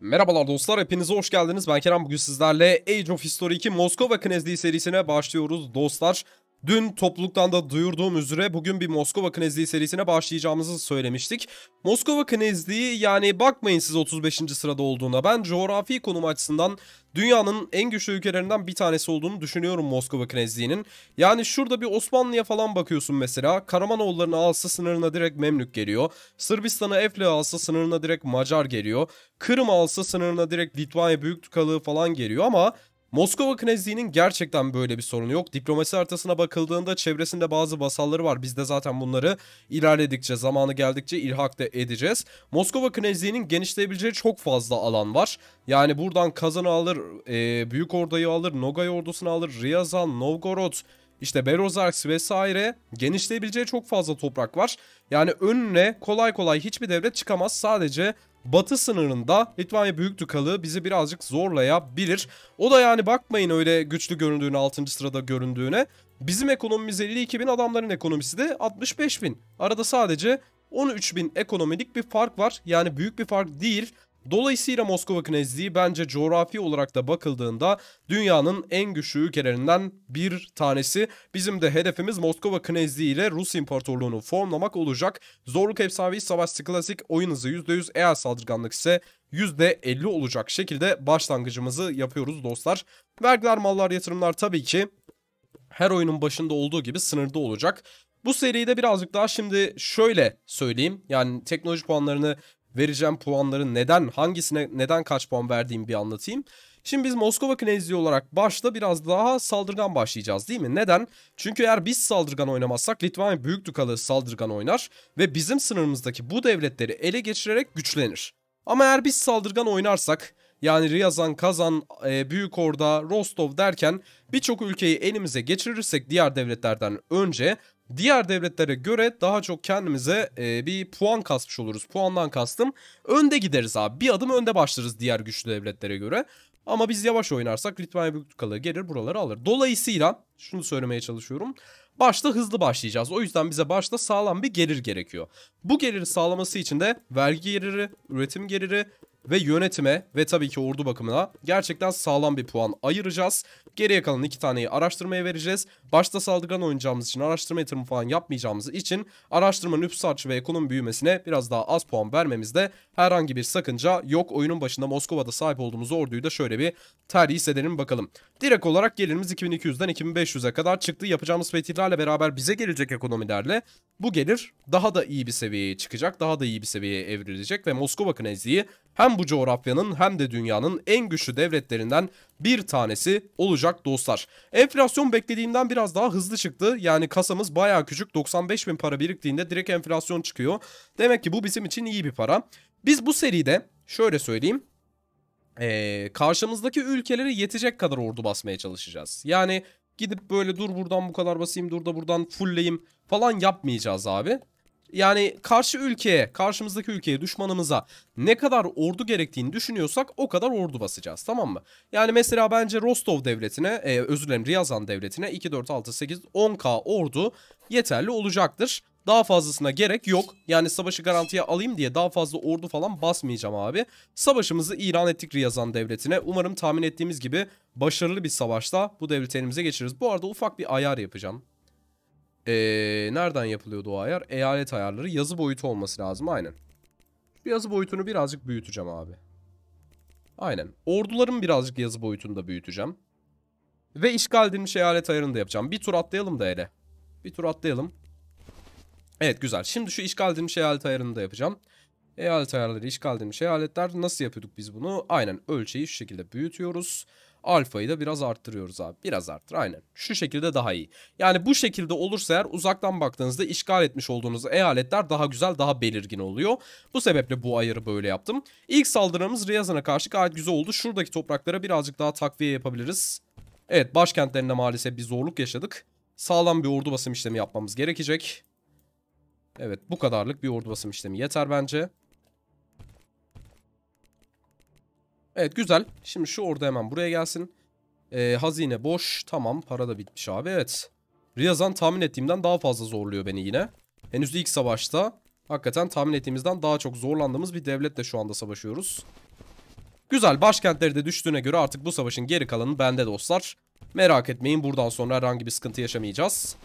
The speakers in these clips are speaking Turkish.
Merhabalar dostlar, hepinize hoş geldiniz. Ben Kerem, bugün sizlerle Age of History 2 Moskova Knezliği serisine başlıyoruz dostlar. Dün topluluktan da duyurduğum üzere bugün bir Moskova Knezliği serisine başlayacağımızı söylemiştik. Moskova Knezliği yani bakmayın siz 35. sırada olduğuna ben coğrafi konum açısından dünyanın en güçlü ülkelerinden bir tanesi olduğunu düşünüyorum Moskova Knezliği'nin. Yani şurada bir Osmanlı'ya falan bakıyorsun mesela. Karamanoğulların alsa sınırına direkt Memlük geliyor. Sırbistan'a Efle alsa sınırına direkt Macar geliyor. Kırım alsa sınırına direkt Litvanya Büyük Tukalığı falan geliyor ama Moskova Knezliği'nin gerçekten böyle bir sorunu yok. Diplomasi haritasına bakıldığında çevresinde bazı vasalları var. Biz de zaten bunları ilerledikçe, zamanı geldikçe ilhak da edeceğiz. Moskova Knezliği'nin genişleyebileceği çok fazla alan var. Yani buradan Kazan'ı alır, e, Büyük Orda'yı alır, Nogay ordusunu alır, Riyazan, Novgorod, işte Berozarks vesaire genişleyebileceği çok fazla toprak var. Yani önüne kolay kolay hiçbir devlet çıkamaz. Sadece batı sınırında Litvanya Büyük Dukalı bizi birazcık zorlayabilir. O da yani bakmayın öyle güçlü göründüğüne 6. sırada göründüğüne. Bizim ekonomimiz 52 bin adamların ekonomisi de 65 bin. Arada sadece 13 bin ekonomilik bir fark var. Yani büyük bir fark değil. Dolayısıyla Moskova Knezliği bence coğrafi olarak da bakıldığında dünyanın en güçlü ülkelerinden bir tanesi. Bizim de hedefimiz Moskova Knezliği ile Rus İmparatorluğunu formlamak olacak. Zorluk efsavi savaşçı klasik oyun hızı %100 eğer saldırganlık ise %50 olacak şekilde başlangıcımızı yapıyoruz dostlar. Vergiler, mallar, yatırımlar tabii ki her oyunun başında olduğu gibi sınırda olacak. Bu de birazcık daha şimdi şöyle söyleyeyim. Yani teknoloji puanlarını vereceğim puanları neden hangisine neden kaç puan verdiğim bir anlatayım. Şimdi biz Moskova Knezliği olarak başta biraz daha saldırgan başlayacağız değil mi? Neden? Çünkü eğer biz saldırgan oynamazsak Litvanya Büyük Dukalı saldırgan oynar ve bizim sınırımızdaki bu devletleri ele geçirerek güçlenir. Ama eğer biz saldırgan oynarsak yani Riyazan, Kazan, e, Büyük Orda, Rostov derken birçok ülkeyi elimize geçirirsek diğer devletlerden önce diğer devletlere göre daha çok kendimize e, bir puan kasmış oluruz. Puandan kastım önde gideriz abi. Bir adım önde başlarız diğer güçlü devletlere göre. Ama biz yavaş oynarsak Litvanya Büyüklükalı gelir buraları alır. Dolayısıyla şunu söylemeye çalışıyorum. Başta hızlı başlayacağız. O yüzden bize başta sağlam bir gelir gerekiyor. Bu geliri sağlaması için de vergi geliri, üretim geliri, ve yönetime ve tabii ki ordu bakımına gerçekten sağlam bir puan ayıracağız. Geriye kalan iki taneyi araştırmaya vereceğiz. Başta saldırgan oynayacağımız için araştırma yatırımı falan yapmayacağımız için araştırma nüfus artışı ve ekonomi büyümesine biraz daha az puan vermemizde herhangi bir sakınca yok. Oyunun başında Moskova'da sahip olduğumuz orduyu da şöyle bir terhis edelim bakalım. Direkt olarak gelirimiz 2200'den 2500'e kadar çıktı. Yapacağımız fetihlerle beraber bize gelecek ekonomilerle bu gelir daha da iyi bir seviyeye çıkacak. Daha da iyi bir seviyeye evrilecek ve Moskova Knezliği hem bu coğrafyanın hem de dünyanın en güçlü devletlerinden bir tanesi olacak dostlar. Enflasyon beklediğimden biraz daha hızlı çıktı. Yani kasamız bayağı küçük 95 bin para biriktiğinde direkt enflasyon çıkıyor. Demek ki bu bizim için iyi bir para. Biz bu seride şöyle söyleyeyim ee, karşımızdaki ülkelere yetecek kadar ordu basmaya çalışacağız. Yani gidip böyle dur buradan bu kadar basayım dur da buradan fullleyim falan yapmayacağız abi yani karşı ülkeye, karşımızdaki ülkeye, düşmanımıza ne kadar ordu gerektiğini düşünüyorsak o kadar ordu basacağız tamam mı? Yani mesela bence Rostov devletine, e, özür dilerim Riyazan devletine 2, 4, 6, 8, 10k ordu yeterli olacaktır. Daha fazlasına gerek yok. Yani savaşı garantiye alayım diye daha fazla ordu falan basmayacağım abi. Savaşımızı ilan ettik Riyazan devletine. Umarım tahmin ettiğimiz gibi başarılı bir savaşta bu devleti elimize geçiririz. Bu arada ufak bir ayar yapacağım. Ee, nereden yapılıyordu o ayar? Eyalet ayarları. Yazı boyutu olması lazım aynen. yazı boyutunu birazcık büyüteceğim abi. Aynen. Ordularımı birazcık yazı boyutunu da büyüteceğim. Ve işgal edilmiş eyalet ayarını da yapacağım. Bir tur atlayalım da hele. Bir tur atlayalım. Evet güzel. Şimdi şu işgal edilmiş eyalet ayarını da yapacağım. Eyalet ayarları, işgal edilmiş eyaletler. Nasıl yapıyorduk biz bunu? Aynen ölçeği şu şekilde büyütüyoruz. Büyütüyoruz alfayı da biraz arttırıyoruz abi. Biraz arttır aynen. Şu şekilde daha iyi. Yani bu şekilde olursa eğer uzaktan baktığınızda işgal etmiş olduğunuz eyaletler daha güzel daha belirgin oluyor. Bu sebeple bu ayarı böyle yaptım. İlk saldırımız Riyazan'a karşı gayet güzel oldu. Şuradaki topraklara birazcık daha takviye yapabiliriz. Evet başkentlerinde maalesef bir zorluk yaşadık. Sağlam bir ordu basım işlemi yapmamız gerekecek. Evet bu kadarlık bir ordu basım işlemi yeter bence. Evet güzel. Şimdi şu orada hemen buraya gelsin. Ee, hazine boş. Tamam para da bitmiş abi evet. Riyazan tahmin ettiğimden daha fazla zorluyor beni yine. Henüz ilk savaşta hakikaten tahmin ettiğimizden daha çok zorlandığımız bir devletle şu anda savaşıyoruz. Güzel başkentleri de düştüğüne göre artık bu savaşın geri kalanı bende dostlar. Merak etmeyin buradan sonra herhangi bir sıkıntı yaşamayacağız.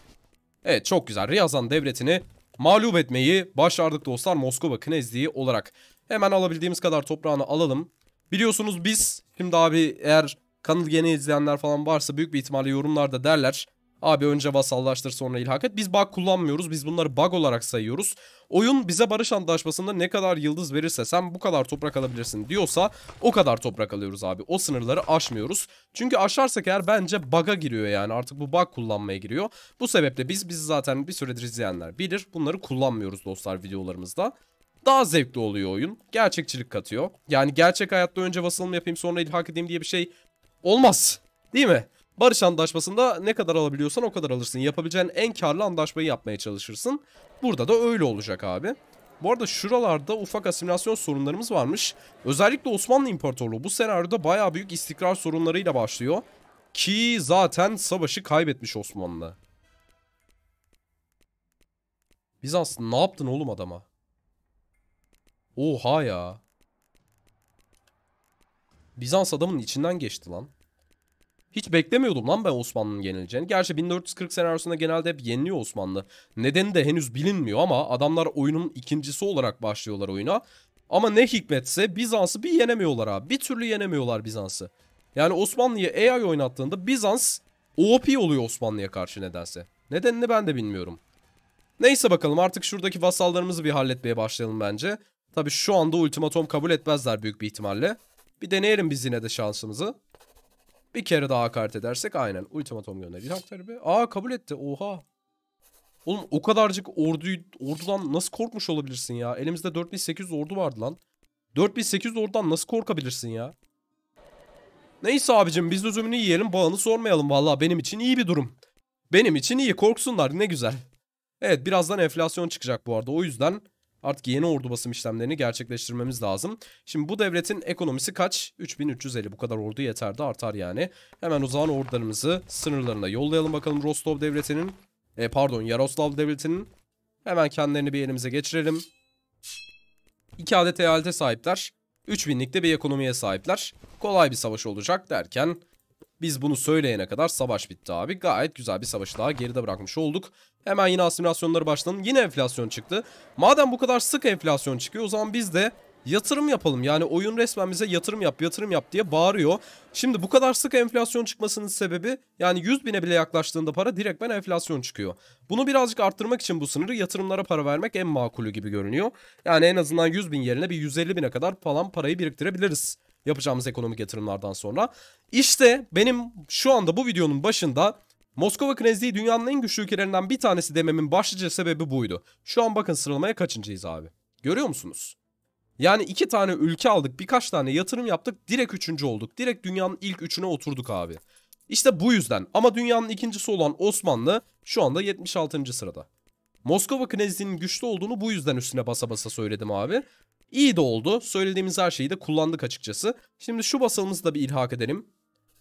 Evet çok güzel Riyazan devletini mağlup etmeyi başardık dostlar Moskova Knezliği olarak. Hemen alabildiğimiz kadar toprağını alalım. Biliyorsunuz biz şimdi abi eğer kanalı yeni izleyenler falan varsa büyük bir ihtimalle yorumlarda derler. Abi önce vasallaştır sonra ilhak et. Biz bug kullanmıyoruz. Biz bunları bug olarak sayıyoruz. Oyun bize barış antlaşmasında ne kadar yıldız verirse sen bu kadar toprak alabilirsin diyorsa o kadar toprak alıyoruz abi. O sınırları aşmıyoruz. Çünkü aşarsak eğer bence bug'a giriyor yani artık bu bug kullanmaya giriyor. Bu sebeple biz bizi zaten bir süredir izleyenler bilir. Bunları kullanmıyoruz dostlar videolarımızda daha zevkli oluyor oyun. Gerçekçilik katıyor. Yani gerçek hayatta önce vasalım yapayım sonra ilhak edeyim diye bir şey olmaz. Değil mi? Barış antlaşmasında ne kadar alabiliyorsan o kadar alırsın. Yapabileceğin en karlı antlaşmayı yapmaya çalışırsın. Burada da öyle olacak abi. Bu arada şuralarda ufak asimilasyon sorunlarımız varmış. Özellikle Osmanlı İmparatorluğu bu senaryoda baya büyük istikrar sorunlarıyla başlıyor. Ki zaten savaşı kaybetmiş Osmanlı. Bizans ne yaptın oğlum adama? Oha ya. Bizans adamın içinden geçti lan. Hiç beklemiyordum lan ben Osmanlı'nın yenileceğini. Gerçi 1440 senaryosunda genelde hep yeniliyor Osmanlı. Nedeni de henüz bilinmiyor ama adamlar oyunun ikincisi olarak başlıyorlar oyuna. Ama ne hikmetse Bizans'ı bir yenemiyorlar abi. Bir türlü yenemiyorlar Bizans'ı. Yani Osmanlı'yı AI oynattığında Bizans OP oluyor Osmanlı'ya karşı nedense. Nedenini ben de bilmiyorum. Neyse bakalım artık şuradaki vasallarımızı bir halletmeye başlayalım bence. Tabii şu anda ultimatom kabul etmezler büyük bir ihtimalle. Bir deneyelim biz yine de şansımızı. Bir kere daha kart edersek aynen ultimatom gönderiyor. İlhak Aa kabul etti. Oha. Oğlum o kadarcık orduyu, ordudan nasıl korkmuş olabilirsin ya? Elimizde 4800 ordu vardı lan. 4800 ordudan nasıl korkabilirsin ya? Neyse abicim biz üzümünü yiyelim bağını sormayalım. Valla benim için iyi bir durum. Benim için iyi korksunlar ne güzel. Evet birazdan enflasyon çıkacak bu arada. O yüzden Artık yeni ordu basım işlemlerini gerçekleştirmemiz lazım. Şimdi bu devletin ekonomisi kaç? 3350 bu kadar ordu yeter artar yani. Hemen o zaman ordularımızı sınırlarına yollayalım bakalım Rostov devletinin. E, pardon Yaroslav devletinin. Hemen kendilerini bir elimize geçirelim. 2 adet eyalete sahipler. 3000'lik de bir ekonomiye sahipler. Kolay bir savaş olacak derken biz bunu söyleyene kadar savaş bitti abi. Gayet güzel bir savaşı daha geride bırakmış olduk. Hemen yine asimilasyonları başladım. Yine enflasyon çıktı. Madem bu kadar sık enflasyon çıkıyor o zaman biz de yatırım yapalım. Yani oyun resmen bize yatırım yap yatırım yap diye bağırıyor. Şimdi bu kadar sık enflasyon çıkmasının sebebi yani 100 bine bile yaklaştığında para direkt ben enflasyon çıkıyor. Bunu birazcık arttırmak için bu sınırı yatırımlara para vermek en makulü gibi görünüyor. Yani en azından 100 bin yerine bir 150 bine kadar falan parayı biriktirebiliriz yapacağımız ekonomik yatırımlardan sonra. İşte benim şu anda bu videonun başında Moskova Knezliği dünyanın en güçlü ülkelerinden bir tanesi dememin başlıca sebebi buydu. Şu an bakın sıralamaya kaçıncıyız abi. Görüyor musunuz? Yani iki tane ülke aldık birkaç tane yatırım yaptık direkt üçüncü olduk. Direkt dünyanın ilk üçüne oturduk abi. İşte bu yüzden ama dünyanın ikincisi olan Osmanlı şu anda 76. sırada. Moskova Knezliği'nin güçlü olduğunu bu yüzden üstüne basa basa söyledim abi. İyi de oldu. Söylediğimiz her şeyi de kullandık açıkçası. Şimdi şu basalımızı da bir ilhak edelim.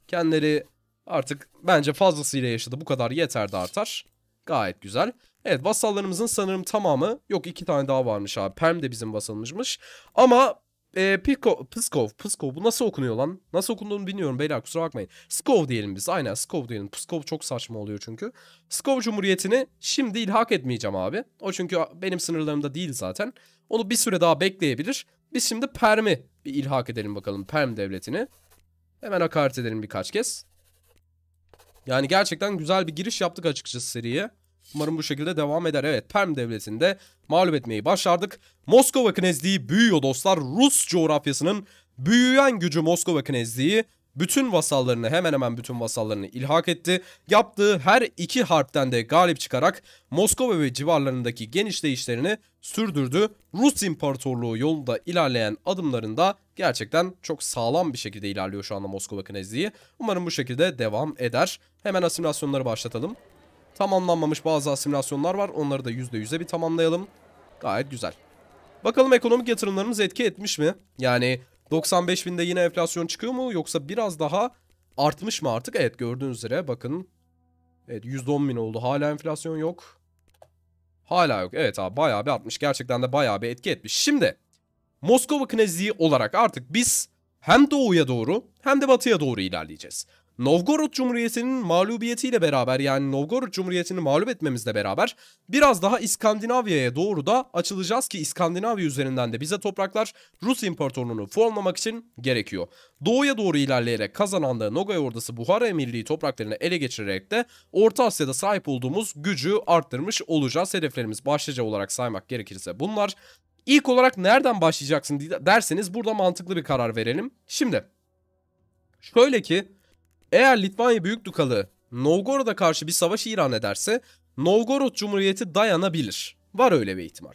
Kendileri artık bence fazlasıyla yaşadı. Bu kadar yeter de artar. Gayet güzel. Evet vasallarımızın sanırım tamamı yok iki tane daha varmış abi. Perm de bizim vasalımızmış. Ama e, Piko, Pskov, Pskov bu nasıl okunuyor lan? Nasıl okunduğunu bilmiyorum beyler kusura bakmayın. Skov diyelim biz aynen Skov diyelim. Pskov çok saçma oluyor çünkü. Skov Cumhuriyeti'ni şimdi ilhak etmeyeceğim abi. O çünkü benim sınırlarımda değil zaten. Onu bir süre daha bekleyebilir. Biz şimdi Perm'i bir ilhak edelim bakalım Perm devletini. Hemen hakaret edelim birkaç kez. Yani gerçekten güzel bir giriş yaptık açıkçası seriye. Umarım bu şekilde devam eder. Evet Perm devletinde de mağlup etmeyi başardık. Moskova Knezliği büyüyor dostlar. Rus coğrafyasının büyüyen gücü Moskova Knezliği bütün vasallarını hemen hemen bütün vasallarını ilhak etti. Yaptığı her iki harpten de galip çıkarak Moskova ve civarlarındaki genişleyişlerini sürdürdü. Rus İmparatorluğu yolunda ilerleyen adımlarında gerçekten çok sağlam bir şekilde ilerliyor şu anda Moskova Knezliği. Umarım bu şekilde devam eder. Hemen asimilasyonları başlatalım. Tamamlanmamış bazı asimilasyonlar var. Onları da %100'e bir tamamlayalım. Gayet güzel. Bakalım ekonomik yatırımlarımız etki etmiş mi? Yani 95 binde yine enflasyon çıkıyor mu? Yoksa biraz daha artmış mı artık? Evet gördüğünüz üzere bakın. Evet 110 bin oldu. Hala enflasyon yok. Hala yok. Evet abi bayağı bir artmış. Gerçekten de bayağı bir etki etmiş. Şimdi Moskova Knezliği olarak artık biz hem doğuya doğru hem de batıya doğru ilerleyeceğiz. Novgorod Cumhuriyeti'nin mağlubiyetiyle beraber yani Novgorod Cumhuriyeti'ni mağlup etmemizle beraber biraz daha İskandinavya'ya doğru da açılacağız ki İskandinavya üzerinden de bize topraklar Rus İmparatorluğunu formlamak için gerekiyor. Doğuya doğru ilerleyerek kazanandığı Nogay ordası Buhara Emirliği topraklarını ele geçirerek de Orta Asya'da sahip olduğumuz gücü arttırmış olacağız. Hedeflerimiz başlıca olarak saymak gerekirse bunlar. İlk olarak nereden başlayacaksın derseniz burada mantıklı bir karar verelim. Şimdi şöyle ki eğer Litvanya Büyük Dukalı Novgorod'a karşı bir savaş ilan ederse Novgorod Cumhuriyeti dayanabilir. Var öyle bir ihtimal.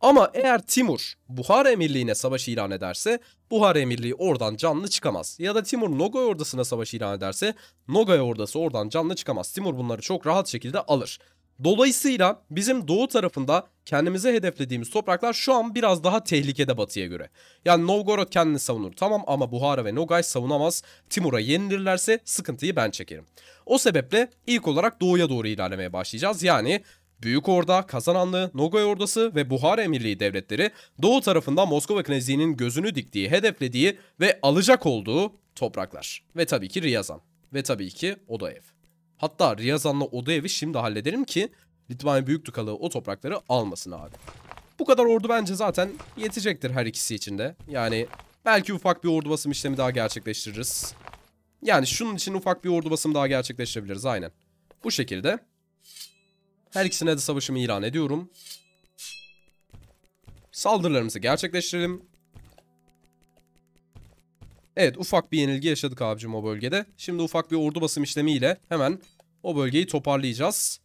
Ama eğer Timur Buhar Emirliği'ne savaş ilan ederse Buhar Emirliği oradan canlı çıkamaz. Ya da Timur Nogay ordusuna savaş ilan ederse Nogay Ordası oradan canlı çıkamaz. Timur bunları çok rahat şekilde alır. Dolayısıyla bizim doğu tarafında kendimize hedeflediğimiz topraklar şu an biraz daha tehlikede batıya göre. Yani Novgorod kendini savunur tamam ama Buhara ve Nogay savunamaz. Timur'a yenilirlerse sıkıntıyı ben çekerim. O sebeple ilk olarak doğuya doğru ilerlemeye başlayacağız. Yani Büyük Orda, Kazananlı, Nogay Ordası ve Buhara Emirliği devletleri doğu tarafında Moskova knezinin gözünü diktiği, hedeflediği ve alacak olduğu topraklar. Ve tabii ki Riyazan. Ve tabii ki Odaev. Hatta Riyazan'la oda evi şimdi hallederim ki Litvanya Büyük Dukalığı o toprakları almasın abi. Bu kadar ordu bence zaten yetecektir her ikisi için de. Yani belki ufak bir ordu basım işlemi daha gerçekleştiririz. Yani şunun için ufak bir ordu basım daha gerçekleştirebiliriz aynen. Bu şekilde. Her ikisine de savaşımı ilan ediyorum. Saldırılarımızı gerçekleştirelim. Evet ufak bir yenilgi yaşadık abicim o bölgede. Şimdi ufak bir ordu basım işlemiyle hemen o bölgeyi toparlayacağız.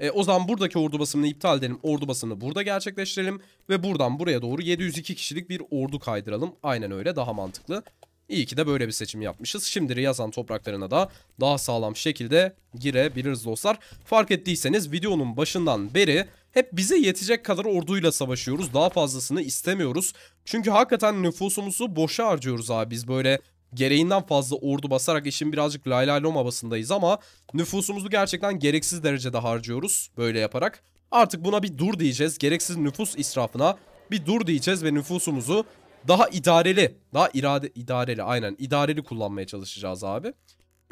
E, o zaman buradaki ordu basımını iptal edelim. Ordu basımını burada gerçekleştirelim. Ve buradan buraya doğru 702 kişilik bir ordu kaydıralım. Aynen öyle daha mantıklı. İyi ki de böyle bir seçim yapmışız. Şimdi yazan topraklarına da daha sağlam şekilde girebiliriz dostlar. Fark ettiyseniz videonun başından beri hep bize yetecek kadar orduyla savaşıyoruz. Daha fazlasını istemiyoruz. Çünkü hakikaten nüfusumuzu boşa harcıyoruz abi. Biz böyle gereğinden fazla ordu basarak işin birazcık laylaylom havasındayız ama nüfusumuzu gerçekten gereksiz derecede harcıyoruz böyle yaparak. Artık buna bir dur diyeceğiz. Gereksiz nüfus israfına bir dur diyeceğiz ve nüfusumuzu daha idareli, daha irade idareli aynen idareli kullanmaya çalışacağız abi.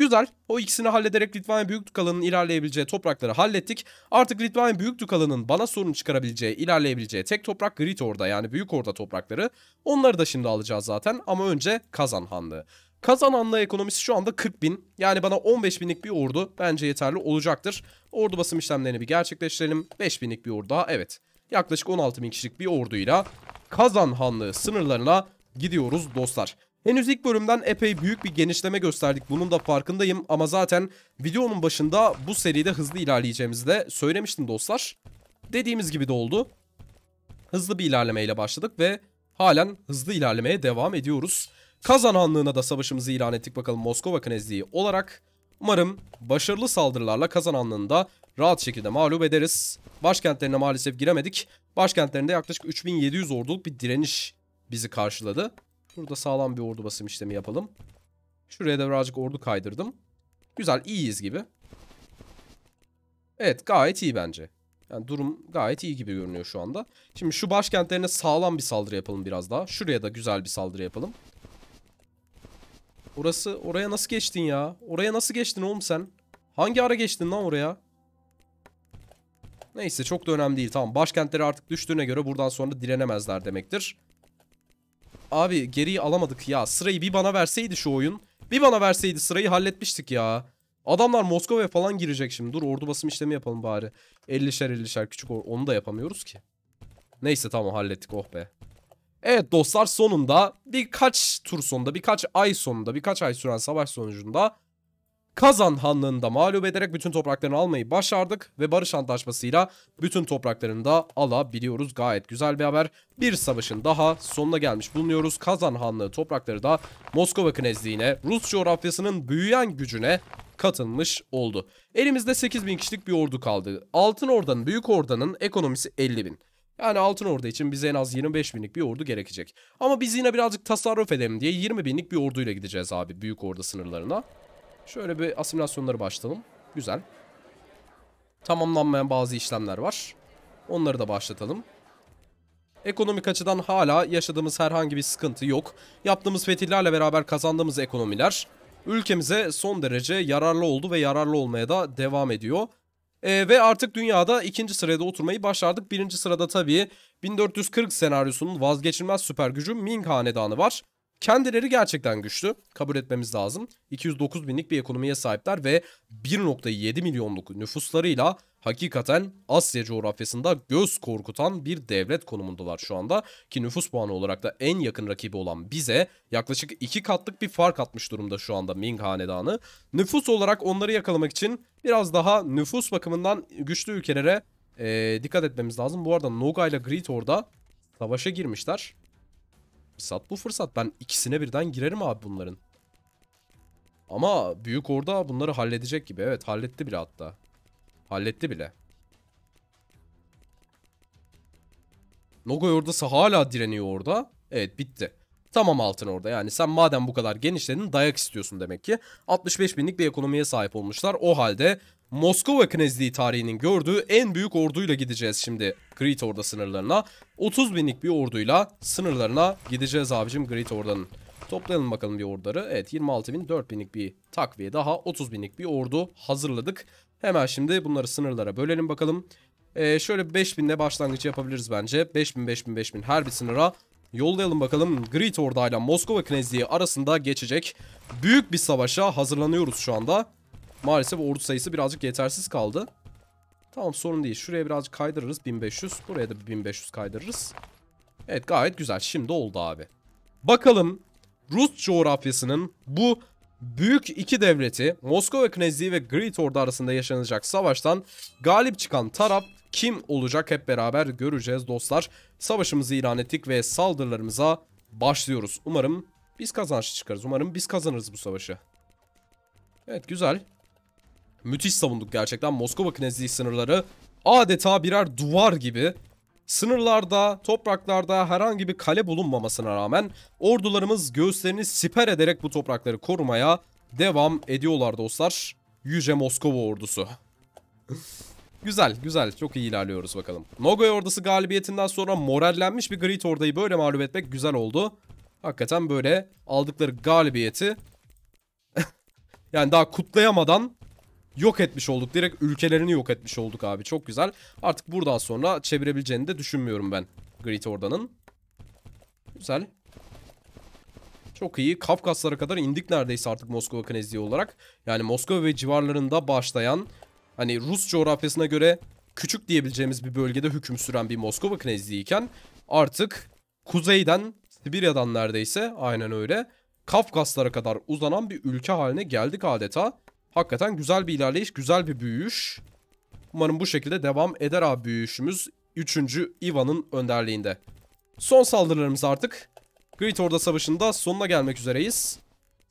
Güzel. O ikisini hallederek Litvanya Büyük Dukalı'nın ilerleyebileceği toprakları hallettik. Artık Litvanya Büyük Dukalı'nın bana sorun çıkarabileceği, ilerleyebileceği tek toprak Grit Orda yani Büyük Orda toprakları. Onları da şimdi alacağız zaten ama önce Kazan Hanlığı. Kazan Hanlığı ekonomisi şu anda 40 bin. Yani bana 15 binlik bir ordu bence yeterli olacaktır. Ordu basım işlemlerini bir gerçekleştirelim. 5 binlik bir ordu daha evet. Yaklaşık 16 bin kişilik bir orduyla Kazan Hanlığı sınırlarına gidiyoruz dostlar. Henüz ilk bölümden epey büyük bir genişleme gösterdik bunun da farkındayım ama zaten videonun başında bu seride hızlı ilerleyeceğimizi de söylemiştim dostlar. Dediğimiz gibi de oldu. Hızlı bir ilerlemeyle başladık ve halen hızlı ilerlemeye devam ediyoruz. Kazan Hanlığı'na da savaşımızı ilan ettik bakalım Moskova Knezliği olarak. Umarım başarılı saldırılarla Kazan Hanlığı'nı rahat şekilde mağlup ederiz. Başkentlerine maalesef giremedik. Başkentlerinde yaklaşık 3700 orduluk bir direniş bizi karşıladı. Burada sağlam bir ordu basım işlemi yapalım. Şuraya da birazcık ordu kaydırdım. Güzel iyiyiz gibi. Evet gayet iyi bence. Yani durum gayet iyi gibi görünüyor şu anda. Şimdi şu başkentlerine sağlam bir saldırı yapalım biraz daha. Şuraya da güzel bir saldırı yapalım. Orası oraya nasıl geçtin ya? Oraya nasıl geçtin oğlum sen? Hangi ara geçtin lan oraya? Neyse çok da önemli değil. Tamam başkentleri artık düştüğüne göre buradan sonra direnemezler demektir. Abi geriyi alamadık ya. Sırayı bir bana verseydi şu oyun. Bir bana verseydi sırayı halletmiştik ya. Adamlar Moskova'ya falan girecek şimdi. Dur ordu basım işlemi yapalım bari. 50'şer 50'şer küçük or onu da yapamıyoruz ki. Neyse tamam hallettik oh be. Evet dostlar sonunda birkaç tur sonunda birkaç ay sonunda birkaç ay süren savaş sonucunda Kazan Hanlığı'nda mağlup ederek bütün topraklarını almayı başardık ve barış antlaşmasıyla bütün topraklarını da alabiliyoruz. Gayet güzel bir haber. Bir savaşın daha sonuna gelmiş bulunuyoruz. Kazan Hanlığı toprakları da Moskova Knezliğine, Rus coğrafyasının büyüyen gücüne katılmış oldu. Elimizde 8000 kişilik bir ordu kaldı. Altın Orda'nın, Büyük Orda'nın ekonomisi 50 bin. Yani Altın Ordu için bize en az 25 binlik bir ordu gerekecek. Ama biz yine birazcık tasarruf edelim diye 20 binlik bir orduyla gideceğiz abi Büyük orda sınırlarına. Şöyle bir asimilasyonları başlatalım. Güzel. Tamamlanmayan bazı işlemler var. Onları da başlatalım. Ekonomik açıdan hala yaşadığımız herhangi bir sıkıntı yok. Yaptığımız fetihlerle beraber kazandığımız ekonomiler ülkemize son derece yararlı oldu ve yararlı olmaya da devam ediyor. E, ve artık dünyada ikinci sırada oturmayı başardık. Birinci sırada tabii 1440 senaryosunun vazgeçilmez süper gücü Ming Hanedanı var. Kendileri gerçekten güçlü. Kabul etmemiz lazım. 209 binlik bir ekonomiye sahipler ve 1.7 milyonluk nüfuslarıyla hakikaten Asya coğrafyasında göz korkutan bir devlet konumundalar şu anda. Ki nüfus puanı olarak da en yakın rakibi olan bize yaklaşık 2 katlık bir fark atmış durumda şu anda Ming Hanedanı. Nüfus olarak onları yakalamak için biraz daha nüfus bakımından güçlü ülkelere e, dikkat etmemiz lazım. Bu arada Noga ile Greator'da savaşa girmişler fırsat bu fırsat. Ben ikisine birden girerim abi bunların. Ama büyük orada bunları halledecek gibi. Evet halletti bile hatta. Halletti bile. Nogoy ordası hala direniyor orada. Evet bitti. Tamam altın orada yani sen madem bu kadar genişledin dayak istiyorsun demek ki. 65 binlik bir ekonomiye sahip olmuşlar. O halde Moskova Knezliği tarihinin gördüğü en büyük orduyla gideceğiz şimdi Great Orda sınırlarına. 30 binlik bir orduyla sınırlarına gideceğiz abicim Great Orda'nın. Toplayalım bakalım bir orduları. Evet 26 bin 4 binlik bir takviye daha 30 binlik bir ordu hazırladık. Hemen şimdi bunları sınırlara bölelim bakalım. Ee, şöyle 5000 ile başlangıcı yapabiliriz bence. 5000 5000 5000 her bir sınıra Yollayalım bakalım. Great Orda ile Moskova Knezliği arasında geçecek. Büyük bir savaşa hazırlanıyoruz şu anda. Maalesef ordu sayısı birazcık yetersiz kaldı. Tamam sorun değil. Şuraya birazcık kaydırırız. 1500. Buraya da 1500 kaydırırız. Evet gayet güzel. Şimdi oldu abi. Bakalım Rus coğrafyasının bu büyük iki devleti Moskova Knezliği ve Great Ordu arasında yaşanacak savaştan galip çıkan taraf kim olacak hep beraber göreceğiz dostlar. Savaşımızı ilan ettik ve saldırılarımıza başlıyoruz. Umarım biz kazançlı çıkarız. Umarım biz kazanırız bu savaşı. Evet güzel. Müthiş savunduk gerçekten. Moskova Knezliği sınırları adeta birer duvar gibi. Sınırlarda, topraklarda herhangi bir kale bulunmamasına rağmen ordularımız göğüslerini siper ederek bu toprakları korumaya devam ediyorlar dostlar. Yüce Moskova ordusu. Güzel güzel çok iyi ilerliyoruz bakalım. Nogoya ordusu galibiyetinden sonra morallenmiş bir Great ordayı böyle mağlup etmek güzel oldu. Hakikaten böyle aldıkları galibiyeti yani daha kutlayamadan yok etmiş olduk. Direkt ülkelerini yok etmiş olduk abi çok güzel. Artık buradan sonra çevirebileceğini de düşünmüyorum ben Great ordanın. Güzel. Çok iyi. Kafkaslara kadar indik neredeyse artık Moskova Knezliği olarak. Yani Moskova ve civarlarında başlayan hani Rus coğrafyasına göre küçük diyebileceğimiz bir bölgede hüküm süren bir Moskova Knezliğiyken artık kuzeyden Sibirya'dan neredeyse aynen öyle Kafkaslara kadar uzanan bir ülke haline geldik adeta. Hakikaten güzel bir ilerleyiş, güzel bir büyüyüş. Umarım bu şekilde devam eder abi büyüyüşümüz 3. Ivan'ın önderliğinde. Son saldırılarımız artık. Great Orda Savaşı'nda sonuna gelmek üzereyiz.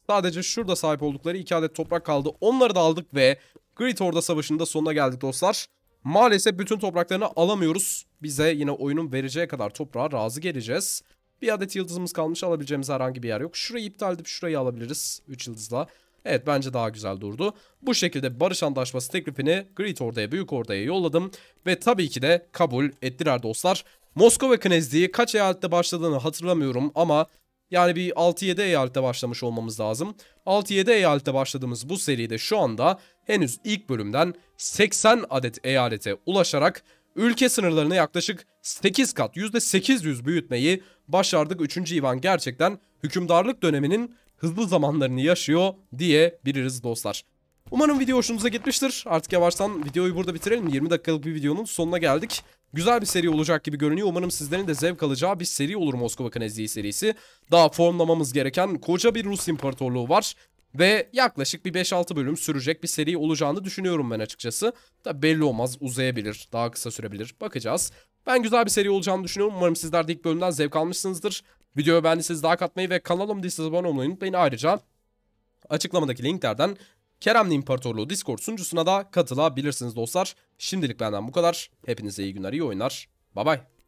Sadece şurada sahip oldukları iki adet toprak kaldı. Onları da aldık ve Great Horda Savaşı'nın sonuna geldik dostlar. Maalesef bütün topraklarını alamıyoruz. Bize yine oyunun vereceği kadar toprağa razı geleceğiz. Bir adet yıldızımız kalmış alabileceğimiz herhangi bir yer yok. Şurayı iptal edip şurayı alabiliriz 3 yıldızla. Evet bence daha güzel durdu. Bu şekilde barış antlaşması teklifini Great Horda'ya, Büyük Horda'ya yolladım. Ve tabii ki de kabul ettiler dostlar. Moskova Knezliği kaç eyalette başladığını hatırlamıyorum ama yani bir 6-7 eyalette başlamış olmamız lazım. 6-7 eyalette başladığımız bu seride şu anda henüz ilk bölümden 80 adet eyalete ulaşarak ülke sınırlarını yaklaşık 8 kat %800 büyütmeyi başardık. 3. Ivan gerçekten hükümdarlık döneminin hızlı zamanlarını yaşıyor diyebiliriz dostlar. Umarım video hoşunuza gitmiştir. Artık yavaştan videoyu burada bitirelim. 20 dakikalık bir videonun sonuna geldik. Güzel bir seri olacak gibi görünüyor. Umarım sizlerin de zevk alacağı bir seri olur Moskova Knezi'yi serisi. Daha formlamamız gereken koca bir Rus İmparatorluğu var. Ve yaklaşık bir 5-6 bölüm sürecek bir seri olacağını düşünüyorum ben açıkçası. Da belli olmaz uzayabilir, daha kısa sürebilir. Bakacağız. Ben güzel bir seri olacağını düşünüyorum. Umarım sizler de ilk bölümden zevk almışsınızdır. Videoyu beğendiyseniz daha katmayı ve kanalıma değilseniz abone olmayı unutmayın. Ayrıca açıklamadaki linklerden Keremli İmparatorluğu Discord sunucusuna da katılabilirsiniz dostlar. Şimdilik benden bu kadar. Hepinize iyi günler, iyi oyunlar. Bay bay.